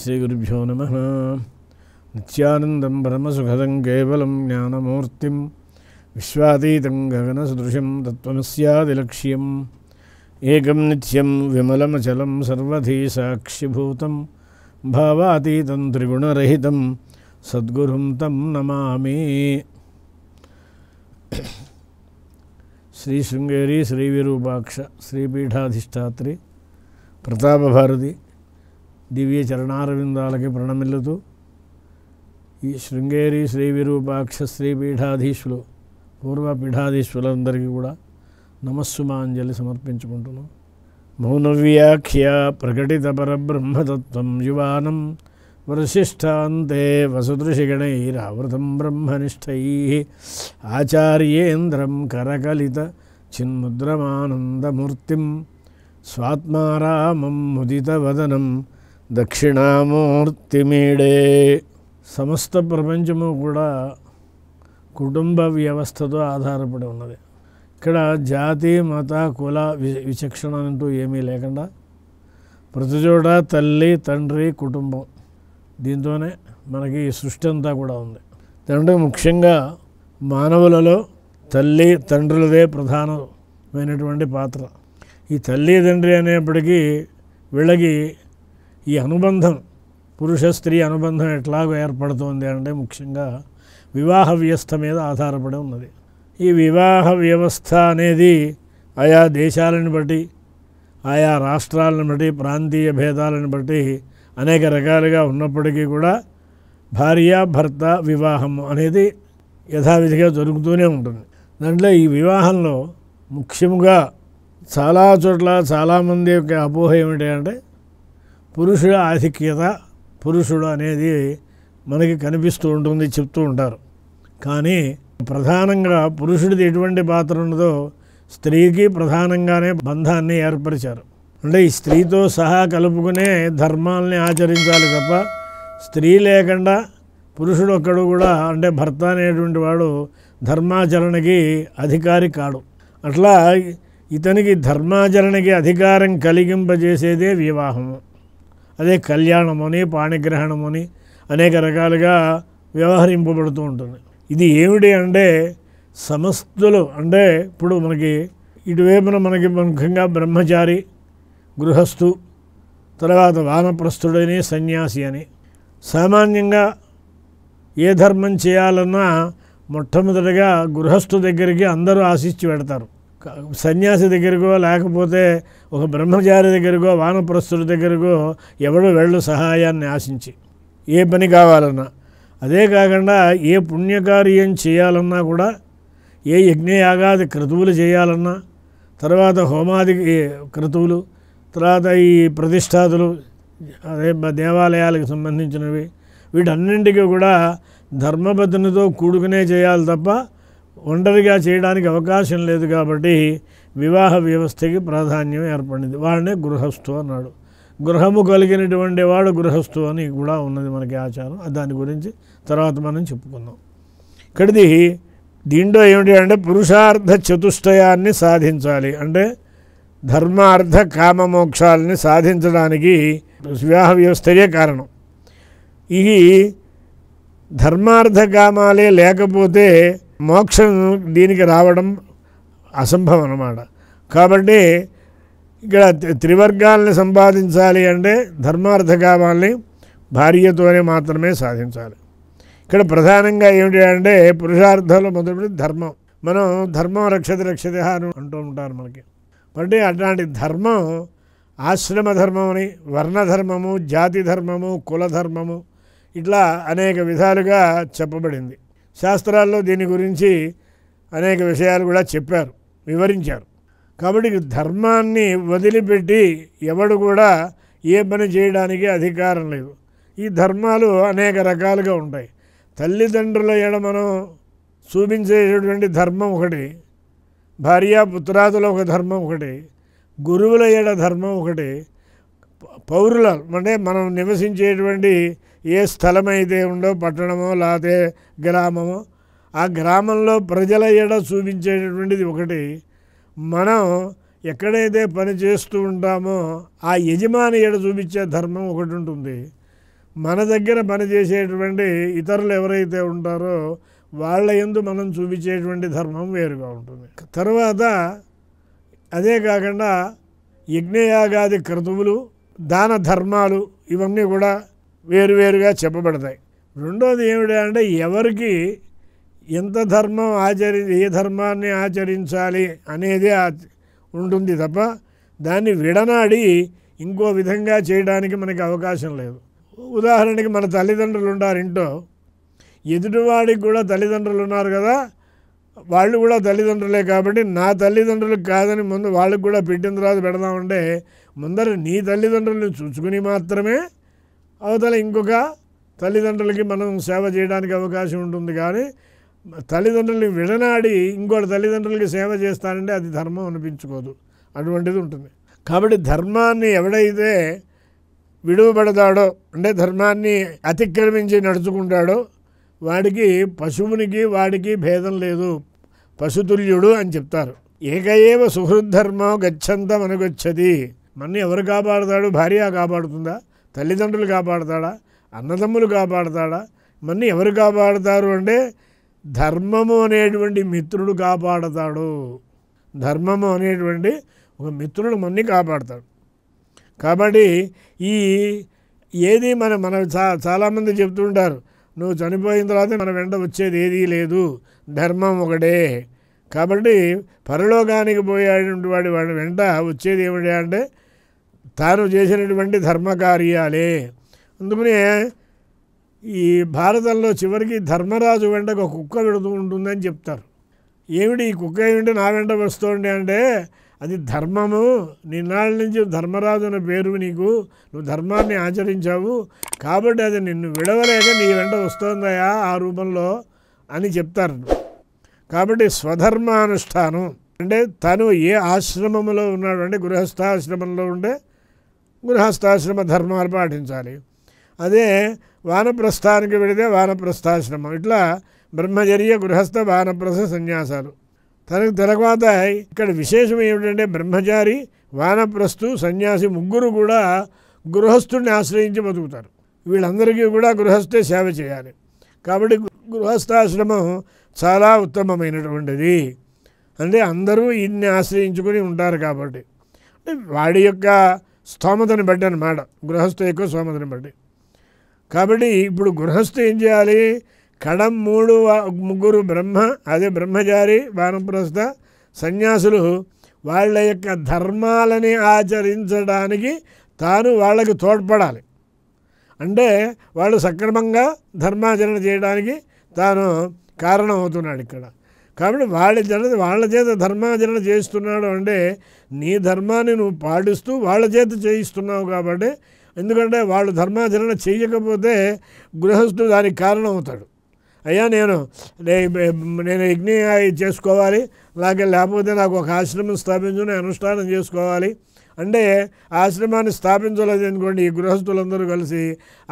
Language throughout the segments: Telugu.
श्रीगुरुभ्यो नमः नित्यानन्दं परमसुखदं केवलं ज्ञानमूर्तिं विश्वातीतं गगनसदृशं तत्त्वमस्यादिलक्ष्यम् एकं नित्यं विमलमचलं सर्वधी साक्षिभूतं भावातीतं त्रिगुणरहितं सद्गुरुं तं नमामि श्री श्रीविरूपाक्ष श्रीपीठाधिष्ठात्री प्रतापभारती దివ్య చరణారవిందాలకి ప్రణమిల్లుతూ ఈ శృంగేరి శ్రీ విరూపాక్ష శ్రీ పీఠాధీశులు పూర్వ పీఠాధీశులందరికీ కూడా నమస్సుమాంజలి సమర్పించుకుంటున్నాం మౌనవ్యాఖ్య ప్రకటిత పరబ్రహ్మతత్వం యువానం వశిష్టాంతే వసుదృషిగణైరావృతం బ్రహ్మనిష్టై ఆచార్యేంద్రం కరకలిత చిన్ముద్రమానందమూర్తిం స్వాత్మారామం ముదితవదనం దక్షిణామూర్తిమీడే సమస్త ప్రపంచము కూడా కుటుంబ వ్యవస్థతో ఆధారపడి ఉన్నది ఇక్కడ జాతి మత కుల విచక్షణ అంటూ ఏమీ లేకుండా ప్రతి చోట తల్లి తండ్రి కుటుంబం దీంతోనే మనకి సృష్టి అంతా కూడా ఉంది దాంట్లో ముఖ్యంగా మానవులలో తల్లి తండ్రులదే ప్రధానమైనటువంటి పాత్ర ఈ తల్లి తండ్రి అనేప్పటికీ వీళ్ళకి ఈ అనుబంధం పురుష స్త్రీ అనుబంధం ఎట్లాగో ఏర్పడుతుంది అంటే ముఖ్యంగా వివాహ వ్యవస్థ మీద ఆధారపడి ఉన్నది ఈ వివాహ వ్యవస్థ అనేది ఆయా దేశాలను బట్టి ఆయా రాష్ట్రాలను బట్టి ప్రాంతీయ భేదాలను బట్టి అనేక రకాలుగా ఉన్నప్పటికీ కూడా భార్య భర్త వివాహం అనేది యథావిధిగా జరుగుతూనే ఉంటుంది దాంట్లో ఈ వివాహంలో ముఖ్యంగా చాలా చోట్ల చాలామంది యొక్క అపోహ ఏమిటి అంటే పురుషుల ఆధిక్యత పురుషుడు అనేది మనకి కనిపిస్తూ ఉంటుంది చెప్తూ ఉంటారు కానీ ప్రధానంగా పురుషుడిది ఎటువంటి పాత్ర ఉన్నదో స్త్రీకి ప్రధానంగానే బంధాన్ని ఏర్పరిచారు అంటే ఈ స్త్రీతో సహా కలుపుకునే ధర్మాల్ని ఆచరించాలి తప్ప స్త్రీ లేకుండా పురుషుడు ఒక్కడు కూడా అంటే భర్త అనేటువంటి వాడు ధర్మాచరణకి అధికారి కాడు అట్లా ఇతనికి ధర్మాచరణకి అధికారం కలిగింపజేసేదే వివాహము అదే కళ్యాణమని పాణిగ్రహణమని అనేక రకాలుగా వ్యవహరింపబడుతూ ఉంటుంది ఇది ఏమిటి అంటే సమస్తులు అంటే ఇప్పుడు మనకి ఇటువైపున మనకి ముఖ్యంగా బ్రహ్మచారి గృహస్థు తర్వాత వానప్రస్థుడని సన్యాసి అని సామాన్యంగా ఏ ధర్మం చేయాలన్నా మొట్టమొదటిగా గృహస్థు దగ్గరికి అందరూ ఆశించి పెడతారు సన్యాసి దగ్గరకో లేకపోతే ఒక బ్రహ్మచారి దగ్గరకో వానప్రస్తుల దగ్గరకో ఎవడు వెళ్ళు సహాయాన్ని ఆశించి ఏ పని కావాలన్నా అదే కాకుండా ఏ పుణ్యకార్యం చేయాలన్నా కూడా ఏ యజ్ఞయాగాది క్రతువులు చేయాలన్నా తర్వాత హోమాది క్రతువులు తర్వాత ఈ ప్రతిష్టాదులు అదే దేవాలయాలకు సంబంధించినవి వీటన్నింటికీ కూడా ధర్మబద్ధనితో కూడుకునే చేయాలి తప్ప ఒంటరిగా చేయడానికి అవకాశం లేదు కాబట్టి వివాహ వ్యవస్థకి ప్రాధాన్యం ఏర్పడింది వాడినే గృహస్థు అన్నాడు గృహము కలిగినటువంటి వాడు గృహస్థు అని కూడా ఉన్నది మనకి ఆచారం దాని గురించి తర్వాత మనం చెప్పుకుందాం ఇక్కడిది దీంట్లో ఏమిటి అంటే పురుషార్థ చతుష్టయాన్ని సాధించాలి అంటే ధర్మార్థ కామ మోక్షాలని సాధించడానికి వివాహ వ్యవస్థయే కారణం ఇది ధర్మార్థ కామాలే లేకపోతే మోక్షం దీనికి రావడం అసంభవం అన్నమాట కాబట్టి ఇక్కడ త్రివర్గాల్ని సంపాదించాలి అంటే ధర్మార్థకామాల్ని భార్యతోనే మాత్రమే సాధించాలి ఇక్కడ ప్రధానంగా ఏమిటి అంటే పురుషార్థంలో మొదటి ధర్మం మనం ధర్మం రక్షతి రక్షిత అని అంటూ ఉంటారు మనకి అంటే అట్లాంటి ధర్మం ఆశ్రమ ధర్మం అని వర్ణధర్మము జాతి ధర్మము కులధర్మము ఇట్లా అనేక విధాలుగా చెప్పబడింది శాస్త్రాల్లో దీని గురించి అనేక విషయాలు కూడా చెప్పారు వివరించారు కాబట్టి ధర్మాన్ని వదిలిపెట్టి ఎవడు కూడా ఏ పని చేయడానికి అధికారం లేదు ఈ ధర్మాలు అనేక రకాలుగా ఉంటాయి తల్లిదండ్రుల ఏడ మనం చూపించేటటువంటి ధర్మం ఒకటి భార్యాపుత్రాదుల ఒక ధర్మం ఒకటి గురువుల ఏడ ధర్మం ఒకటి పౌరుల అంటే మనం నివసించేటువంటి ఏ స్థలమైతే ఉందో పట్టణమో లేకపోతే గ్రామమో ఆ గ్రామంలో ప్రజల ఎడ చూపించేటటువంటిది ఒకటి మనం ఎక్కడైతే పని చేస్తూ ఉంటామో ఆ యజమాని ఎడ చూపించే ధర్మం ఒకటి ఉంటుంది మన దగ్గర పనిచేసేటువంటి ఇతరులు ఎవరైతే ఉంటారో వాళ్ళ ఎందు మనం చూపించేటువంటి ధర్మం వేరుగా ఉంటుంది తర్వాత అదే కాకుండా యజ్ఞయాగాది క్రతువులు దాన ధర్మాలు ఇవన్నీ కూడా వేరువేరుగా చెప్పబడతాయి రెండోది ఏమిటంటే ఎవరికి ఎంత ధర్మం ఆచరి ఏ ధర్మాన్ని ఆచరించాలి అనేది ఉంటుంది తప్ప దాన్ని విడనాడి ఇంకో విధంగా చేయడానికి మనకి అవకాశం లేదు ఉదాహరణకి మన తల్లిదండ్రులు ఉన్నారు ఇంట్లో ఎదుటివాడికి కూడా తల్లిదండ్రులు ఉన్నారు కదా వాళ్ళు కూడా తల్లిదండ్రులే కాబట్టి నా తల్లిదండ్రులకు కాదని ముందు వాళ్ళకు కూడా పెట్టిన తర్వాత పెడదామంటే ముందర నీ తల్లిదండ్రులను చూసుకుని మాత్రమే అవతల ఇంకొక తల్లిదండ్రులకి మనం సేవ చేయడానికి అవకాశం ఉంటుంది కానీ తల్లిదండ్రుల్ని విడనాడి ఇంకోటి తల్లిదండ్రులకి సేవ చేస్తానంటే అది ధర్మం అనిపించుకోదు అటువంటిది ఉంటుంది కాబట్టి ధర్మాన్ని ఎవడైతే విడువబడతాడో అంటే ధర్మాన్ని అతిక్రమించి నడుచుకుంటాడో వాడికి పశువునికి వాడికి భేదం లేదు పశుతుల్యుడు అని చెప్తారు ఏకయేవ సుహృద్ధర్మం గచ్చంత మనగొచ్చది మన ఎవరు కాపాడుతాడు భార్య కాపాడుతుందా తల్లిదండ్రులు కాపాడతాడా అన్నదమ్ములు కాపాడతాడా మన్ని ఎవరు కాపాడతారు అంటే ధర్మము అనేటువంటి మిత్రుడు కాపాడతాడు ధర్మము అనేటువంటి ఒక మిత్రుడు మన్ని కాపాడతాడు కాబట్టి ఈ ఏది మన మన చా చాలామంది చెప్తుంటారు నువ్వు చనిపోయిన తర్వాత మన వెంట వచ్చేది ఏదీ లేదు ధర్మం ఒకటే కాబట్టి పరలోకానికి పోయేటువంటి వాడి వాడి వెంట వచ్చేది ఏమిటి అంటే తాను చేసినటువంటి ధర్మకార్యాలే అందుకనే ఈ భారతంలో చివరికి ధర్మరాజు వెంట ఒక కుక్క పెడుతూ ఉంటుందని చెప్తారు ఏమిటి ఈ కుక్క ఏమిటి నా వెంట వస్తుంది అంటే అది ధర్మము నిన్నాళ్ళ నుంచి ధర్మరాజు అనే పేరు నీకు నువ్వు ధర్మాన్ని ఆచరించావు కాబట్టి అది నిన్ను విడవలేక నీ వెంట వస్తుందయా ఆ రూపంలో అని చెప్తారు కాబట్టి స్వధర్మానుష్ఠానం అంటే తను ఏ ఆశ్రమంలో ఉన్నాడు అంటే గృహస్థాశ్రమంలో ఉండే గృహస్థాశ్రమ ధర్మాలు పాటించాలి అదే వానప్రస్థానికి వెళితే వానప్రస్థాశ్రమం ఇట్లా బ్రహ్మచర్య గృహస్థ వానప్రస్థ సన్యాసాలు తనకు తర్వాత ఇక్కడ విశేషం ఏమిటంటే బ్రహ్మచారి వానప్రస్థు సన్యాసి ముగ్గురు కూడా గృహస్థుడిని ఆశ్రయించి బతుకుతారు వీళ్ళందరికీ కూడా గృహస్థే సేవ చేయాలి కాబట్టి గృహస్థాశ్రమం చాలా ఉత్తమమైనటువంటిది అంటే అందరూ ఇన్ని ఆశ్రయించుకొని ఉంటారు కాబట్టి అంటే వాడి యొక్క స్తోమతని బట్టి అనమాట గృహస్థు ఎక్కువ స్తోమతని బట్టి కాబట్టి ఇప్పుడు గృహస్థు ఏం చేయాలి కడం మూడు ముగ్గురు బ్రహ్మ అదే బ్రహ్మచారి వానప్రస్థ సన్యాసులు వాళ్ళ యొక్క ధర్మాలని ఆచరించడానికి తాను వాళ్ళకి తోడ్పడాలి అంటే వాళ్ళు సక్రమంగా ధర్మాచరణ చేయడానికి తాను కారణం అవుతున్నాడు ఇక్కడ కాబట్టి వాళ్ళ జన వాళ్ళ చేత ధర్మాచరణ చేయిస్తున్నాడు అంటే నీ ధర్మాన్ని నువ్వు పాటిస్తూ వాళ్ళ చేత చేయిస్తున్నావు కాబట్టి ఎందుకంటే వాళ్ళు ధర్మాచరణ చేయకపోతే గృహస్థుడు దానికి కారణం అవుతాడు అయ్యా నేను నేను యజ్ఞ చేసుకోవాలి అలాగే లేకపోతే నాకు ఒక ఆశ్రమం స్థాపించుకుని అనుష్ఠానం చేసుకోవాలి అంటే ఆశ్రమాన్ని స్థాపించలేదు అనుకోండి ఈ గృహస్థులందరూ కలిసి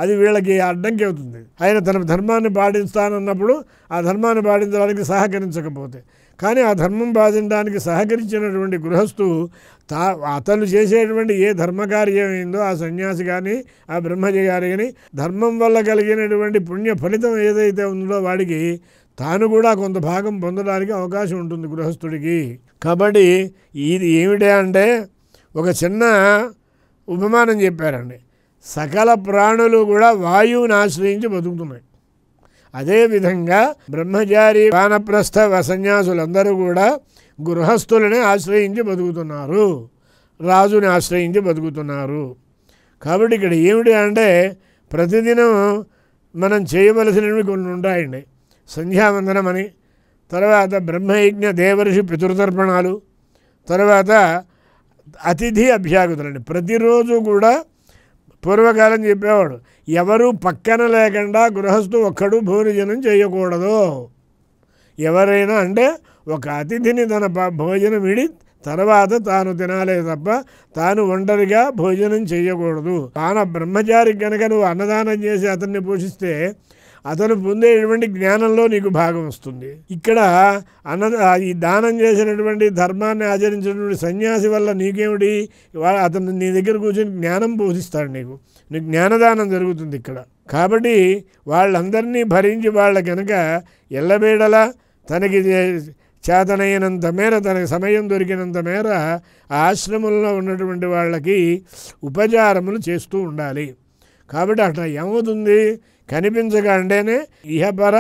అది వీళ్ళకి అడ్డంకి అవుతుంది ఆయన తన ధర్మాన్ని పాటిస్తానన్నప్పుడు ఆ ధర్మాన్ని పాటించడానికి సహకరించకపోతే కానీ ఆ ధర్మం పాటించడానికి సహకరించినటువంటి గృహస్థు తా అతను చేసేటువంటి ఏ ధర్మకార్యమైందో ఆ సన్యాసి కానీ ఆ బ్రహ్మజి గారి కానీ ధర్మం వల్ల కలిగినటువంటి పుణ్య ఫలితం ఏదైతే ఉందో వాడికి తాను కూడా కొంత భాగం పొందడానికి అవకాశం ఉంటుంది గృహస్థుడికి కాబట్టి ఇది ఏమిటే అంటే ఒక చిన్న ఉపమానం చెప్పారండి సకల ప్రాణులు కూడా వాయువుని ఆశ్రయించి బతుకుతున్నాయి అదేవిధంగా బ్రహ్మచారి వానప్రస్థ సన్యాసులందరూ కూడా గృహస్థులని ఆశ్రయించి బతుకుతున్నారు రాజుని ఆశ్రయించి బతుకుతున్నారు కాబట్టి ఇక్కడ ఏమిటి అంటే ప్రతిదినం మనం చేయవలసినవి కొన్ని ఉంటాయండి సంధ్యావందనం అని తర్వాత బ్రహ్మయజ్ఞ దేవర్షి పితృతర్పణాలు తర్వాత అతిథి అభ్యాగుతులండి ప్రతిరోజు కూడా పూర్వకాలం చెప్పేవాడు ఎవరు పక్కన లేకుండా గృహస్థు ఒక్కడు భోజనం చేయకూడదు ఎవరైనా అంటే ఒక అతిథిని తన భోజనం విడి తర్వాత తాను తినాలే తప్ప తాను ఒంటరిగా భోజనం చేయకూడదు తాను బ్రహ్మచారి కనుక నువ్వు అన్నదానం చేసి అతన్ని పోషిస్తే అతను పొందేటువంటి జ్ఞానంలో నీకు భాగం వస్తుంది ఇక్కడ అన్న ఈ దానం చేసినటువంటి ధర్మాన్ని ఆచరించినటువంటి సన్యాసి వల్ల నీకేమిటి అతను నీ దగ్గర కూర్చొని జ్ఞానం బోధిస్తాడు నీకు నీకు జ్ఞానదానం జరుగుతుంది ఇక్కడ కాబట్టి వాళ్ళందరినీ భరించి వాళ్ళ కనుక ఎల్లబేడల తనకి చేతనైనంత మేర తనకి సమయం దొరికినంత మేర ఆశ్రమంలో ఉన్నటువంటి వాళ్ళకి ఉపచారములు చేస్తూ ఉండాలి కాబట్టి అట్లా ఏమవుతుంది కనిపించగా ఇహపర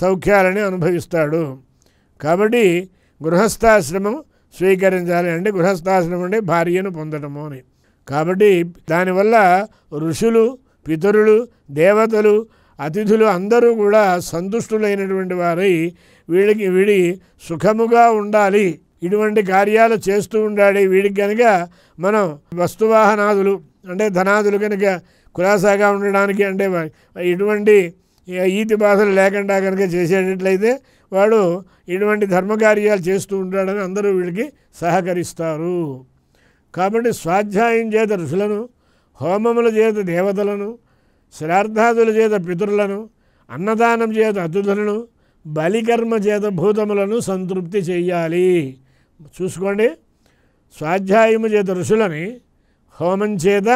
సౌఖ్యాలని అనుభవిస్తాడు కాబట్టి గృహస్థాశ్రమం స్వీకరించాలి అంటే గృహస్థాశ్రమం అంటే భార్యను పొందడము అని కాబట్టి దానివల్ల ఋషులు పితరులు దేవతలు అతిథులు అందరూ కూడా సంతుష్టులైనటువంటి వారై వీడికి వీడి సుఖముగా ఉండాలి ఇటువంటి కార్యాలు చేస్తూ ఉండాలి వీడికి కనుక మనం వస్తువాహనాదులు అంటే ధనాదులు కనుక కులాసాగా ఉండడానికి అంటే ఇటువంటి ఈతి బాధలు లేకుండా కనుక చేసేటట్లయితే వాడు ఇటువంటి ధర్మకార్యాలు చేస్తూ ఉంటాడని అందరూ వీడికి సహకరిస్తారు కాబట్టి స్వాధ్యాయం చేత ఋషులను హోమముల చేత దేవతలను శ్రార్థాదుల చేత పితృలను అన్నదానం చేత అతిథులను బలికర్మ చేత భూతములను సంతృప్తి చేయాలి చూసుకోండి స్వాధ్యాయము చేత ఋషులని హోమం చేత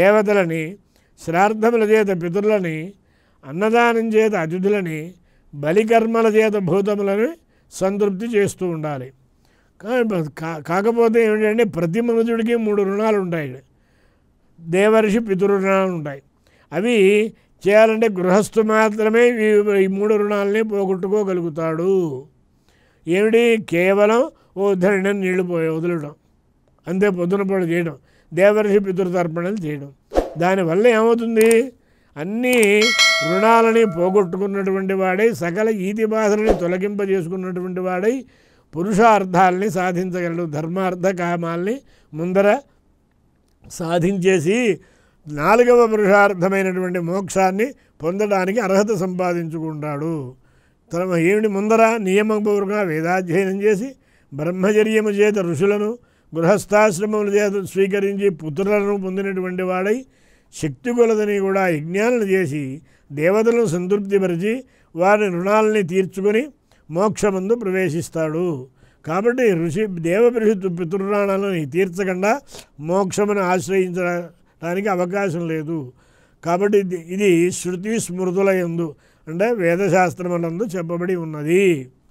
దేవతలని శ్రార్థముల చేత పితృలని అన్నదానం చేత అతిథులని బలికర్మల చేత భూతములను సంతృప్తి చేస్తూ ఉండాలి కాకపోతే ఏమిటంటే ప్రతి మనుషుడికి మూడు రుణాలు ఉంటాయి దేవర్షి పితృరుణాలు ఉంటాయి అవి చేయాలంటే గృహస్థు మాత్రమే ఈ మూడు రుణాలని పోగొట్టుకోగలుగుతాడు ఏమిటి కేవలం ఓ ధరణి నీళ్లు వదలడం అంతే పొద్దున పడు చేయడం దేవర్షి పితృతర్పణలు చేయడం దానివల్ల ఏమవుతుంది అన్నీ రుణాలని పోగొట్టుకున్నటువంటి వాడై సకల ఈతి బాధలని తొలగింపజేసుకున్నటువంటి వాడై పురుషార్థాలని సాధించగలడు ధర్మార్థ కామాల్ని ముందర సాధించేసి నాలుగవ పురుషార్థమైనటువంటి మోక్షాన్ని పొందడానికి అర్హత సంపాదించుకుంటాడు తన ఏమిటి ముందర నియమపూర్వకంగా వేదాధ్యయనం చేసి బ్రహ్మచర్యము చేత ఋషులను గృహస్థాశ్రమముల చేత స్వీకరించి పుత్రులను పొందినటువంటి వాడై శక్తి గొలదని కూడా యజ్ఞాలను చేసి దేవతలను సంతృప్తిపరిచి వారి రుణాలని తీర్చుకొని మోక్షమందు ప్రవేశిస్తాడు కాబట్టి ఋషి దేవపరిషత్తు పితృరాణాలను తీర్చకుండా మోక్షమును ఆశ్రయించడానికి అవకాశం లేదు కాబట్టి ఇది శృతి స్మృతుల ఎందు అంటే వేదశాస్త్రములందు చెప్పబడి ఉన్నది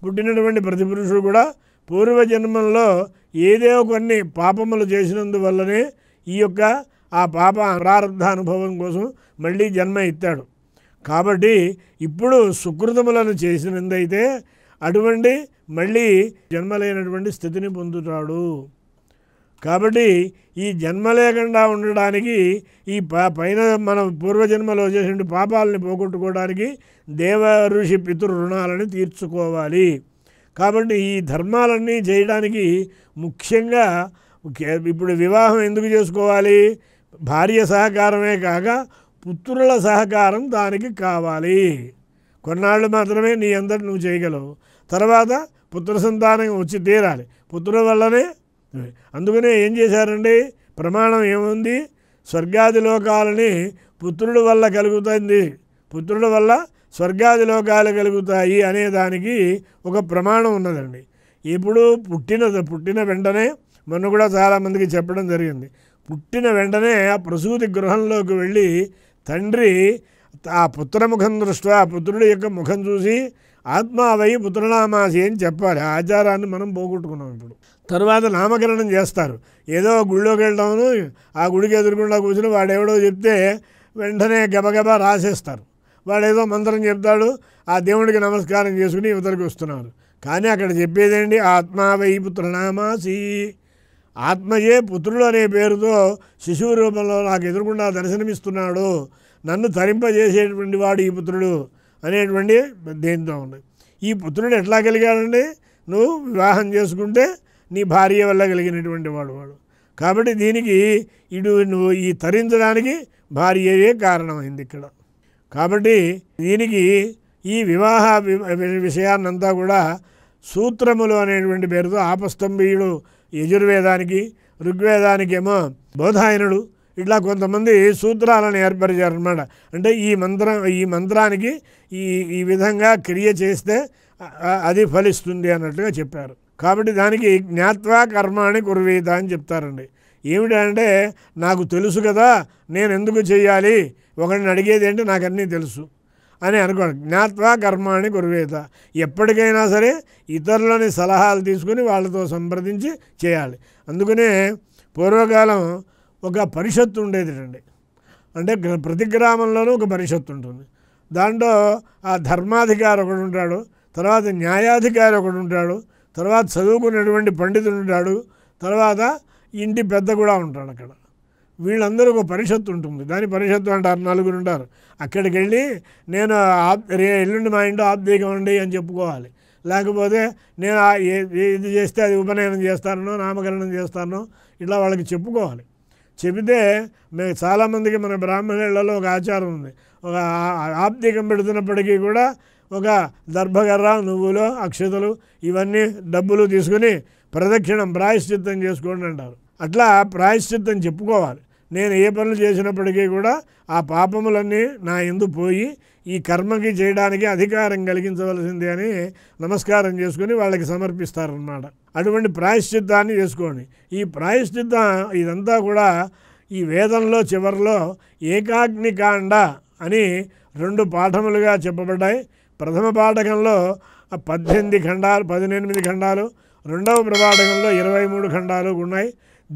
పుట్టినటువంటి ప్రతి పురుషుడు కూడా పూర్వజన్మంలో ఏదో కొన్ని పాపములు చేసినందువల్లనే ఈ యొక్క ఆ పాప అనారబ్ధ అనుభవం కోసం మళ్ళీ జన్మ ఎత్తాడు కాబట్టి ఇప్పుడు సుకృతములను చేసినందైతే అటువంటి మళ్ళీ జన్మలేనటువంటి స్థితిని పొందుతాడు కాబట్టి ఈ జన్మ లేకుండా ఉండడానికి ఈ పైన మన పూర్వజన్మలో చేసిన పాపాలని పోగొట్టుకోవడానికి దేవ ఋషి పితృ రుణాలని తీర్చుకోవాలి కాబట్టి ఈ ధర్మాలన్నీ చేయడానికి ముఖ్యంగా ఇప్పుడు వివాహం ఎందుకు చేసుకోవాలి భార్య సహకారమే కాక పుత్రుల సహకారం దానికి కావాలి కొన్నాళ్ళు మాత్రమే నీ అందరు నువ్వు చేయగలవు తర్వాత పుత్ర సంతానం వచ్చి తీరాలి పుత్రుల వల్లనే అందుకనే ఏం చేశారండి ప్రమాణం ఏముంది స్వర్గాది లోకాలని పుత్రుడు వల్ల కలుగుతుంది పుత్రుడి వల్ల స్వర్గాది లోకాలు కలుగుతాయి అనే దానికి ఒక ప్రమాణం ఉన్నదండి ఇప్పుడు పుట్టిన పుట్టిన వెంటనే మొన్న కూడా చాలామందికి చెప్పడం జరిగింది పుట్టిన వెంటనే ఆ ప్రసూతి గృహంలోకి వెళ్ళి తండ్రి ఆ పుత్రముఖం ఆ పుత్రుడి యొక్క ముఖం చూసి ఆత్మావై పుత్రనామాసి అని చెప్పాలి ఆచారాన్ని మనం పోగొట్టుకున్నాం ఇప్పుడు తర్వాత నామకరణం చేస్తారు ఏదో గుళ్ళోకి వెళ్ళడము ఆ గుడికి ఎదురుకుండా కూర్చుని వాడెవడో చెప్తే వెంటనే గబగబా రాసేస్తారు వాడేదో మంత్రం చెప్తాడు ఆ దేవుడికి నమస్కారం చేసుకుని ఇవతలకి వస్తున్నారు కానీ అక్కడ చెప్పేదేంటి ఆత్మావై పుత్రనామాసి ఆత్మయే పుత్రుడు అనే పేరుతో శిశువు రూపంలో నాకు ఎదురుకుండా దర్శనమిస్తున్నాడు నన్ను తరింపజేసేటువంటి వాడు ఈ పుత్రుడు అనేటువంటి దేంతో ఉంది ఈ పుత్రుడు ఎట్లా కలిగాడండి నువ్వు వివాహం చేసుకుంటే నీ భార్య వల్ల కలిగినటువంటి వాడు వాడు కాబట్టి దీనికి ఇటు నువ్వు ఈ తరించడానికి భార్యయే కారణమైంది ఇక్కడ కాబట్టి దీనికి ఈ వివాహ విషయాన్నంతా కూడా సూత్రములు అనేటువంటి పేరుతో ఆపస్తంభీయుడు యజుర్వేదానికి ఋగ్వేదానికి ఏమో బోధాయనుడు ఇట్లా కొంతమంది సూత్రాలను ఏర్పరిచారనమాట అంటే ఈ మంత్రం ఈ మంత్రానికి ఈ ఈ విధంగా క్రియ చేస్తే అది ఫలిస్తుంది అన్నట్టుగా చెప్పారు కాబట్టి దానికి జ్ఞాత్వా కర్మాణి కురువీత అని చెప్తారండి ఏమిటంటే నాకు తెలుసు కదా నేను ఎందుకు చేయాలి ఒకరిని అడిగేది అంటే నాకు అన్నీ తెలుసు అని అనుకోండి జ్ఞాత్వా కర్మాణి గురువేత ఎప్పటికైనా సరే ఇతరులని సలహాలు తీసుకుని వాళ్ళతో సంప్రదించి చేయాలి అందుకనే పూర్వకాలం ఒక పరిషత్తు ఉండేది అండి అంటే ప్రతి గ్రామంలోనూ ఒక పరిషత్తు ఉంటుంది దాంట్లో ఆ ధర్మాధికారి ఒకడు ఉంటాడు తర్వాత న్యాయాధికారి ఒకడు ఉంటాడు తర్వాత చదువుకున్నటువంటి పండితుడు ఉంటాడు తర్వాత ఇంటి పెద్ద కూడా ఉంటాడు అక్కడ వీళ్ళందరూ ఒక పరిషత్తు ఉంటుంది దాని పరిషత్తు అంటారు నలుగురు ఉంటారు అక్కడికి వెళ్ళి నేను ఆప్ రే ఎల్లుండి మా ఇంట్లో ఆప్దీగా ఉండి అని చెప్పుకోవాలి లేకపోతే నేను ఇది చేస్తే అది ఉపనయనం చేస్తాను నామకరణం చేస్తాను ఇట్లా వాళ్ళకి చెప్పుకోవాలి చెబితే మేము చాలామందికి మన బ్రాహ్మణులలో ఒక ఆచారం ఉంది ఒక ఆప్తికం పెడుతున్నప్పటికీ కూడా ఒక దర్భగర్ర నువ్వులు అక్షతలు ఇవన్నీ డబ్బులు తీసుకుని ప్రదక్షిణం ప్రాయశ్చిత్తం చేసుకోండి అంటారు అట్లా ప్రాయశ్చిత్తం చెప్పుకోవాలి నేను ఏ పనులు చేసినప్పటికీ కూడా ఆ పాపములన్నీ నా ఎందు పోయి ఈ కర్మకి చేయడానికి అధికారం కలిగించవలసింది అని నమస్కారం చేసుకుని వాళ్ళకి సమర్పిస్తారన్నమాట అటువంటి ప్రాయశ్చిత్తాన్ని చేసుకోండి ఈ ప్రాయశ్చిత్తం ఇదంతా కూడా ఈ వేదంలో చివరిలో ఏకాగ్నికాండ అని రెండు పాఠములుగా చెప్పబడ్డాయి ప్రథమ పాఠకంలో పద్దెనిమిది ఖండాలు పదిహేనిమిది ఖండాలు రెండవ ప్రపాఠకంలో ఇరవై మూడు ఖండాలు ఉన్నాయి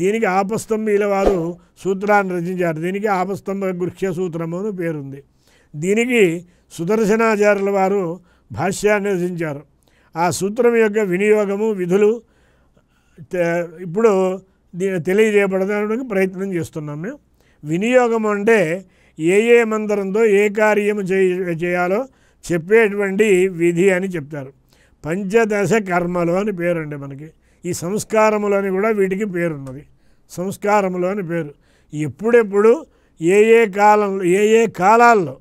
దీనికి ఆపస్తంభీల వారు సూత్రాన్ని రచించారు దీనికి ఆపస్తంభ గృహ్య సూత్రము అని పేరుంది దీనికి సుదర్శనాచార్యుల వారు భాష్యాన్ని రచించారు ఆ సూత్రం యొక్క వినియోగము విధులు ఇప్పుడు తెలియజేయబడడానికి ప్రయత్నం చేస్తున్నాం మేము వినియోగం అంటే ఏ ఏ మంత్రంతో ఏ కార్యము చేయాలో చెప్పేటువంటి విధి అని చెప్తారు పంచదశ కర్మలు అని పేరండి మనకి ఈ అని కూడా వీటికి పేరున్నది సంస్కారములు అని పేరు ఎప్పుడెప్పుడు ఏ ఏ కాలంలో ఏ ఏ కాలాల్లో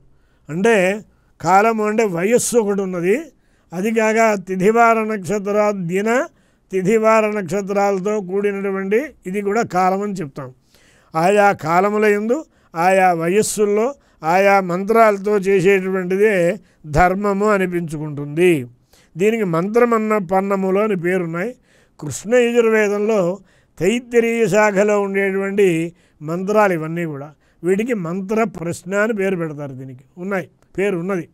అంటే కాలము అంటే వయస్సు ఒకటి ఉన్నది అది కాక తిథివార నక్షత్ర దిన తిథివార నక్షత్రాలతో కూడినటువంటి ఇది కూడా కాలం అని చెప్తాం ఆయా కాలముల ఎందు ఆయా వయస్సుల్లో ఆయా మంత్రాలతో చేసేటువంటిదే ధర్మము అనిపించుకుంటుంది దీనికి మంత్రమన్న పన్నములు అని పేరున్నాయి కృష్ణ యజుర్వేదంలో తైత్తరీయ శాఖలో ఉండేటువంటి మంత్రాలు ఇవన్నీ కూడా వీటికి మంత్ర ప్రశ్న అని పేరు పెడతారు దీనికి ఉన్నాయి పేరు ఉన్నది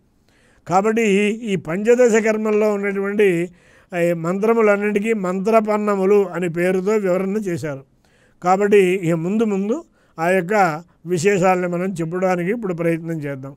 కాబట్టి ఈ పంచదశ కర్మల్లో ఉన్నటువంటి మంత్రములన్నిటికీ మంత్రపన్నములు అనే పేరుతో వివరణ చేశారు కాబట్టి ఇక ముందు ముందు ఆ యొక్క విశేషాలను మనం చెప్పడానికి ఇప్పుడు ప్రయత్నం చేద్దాం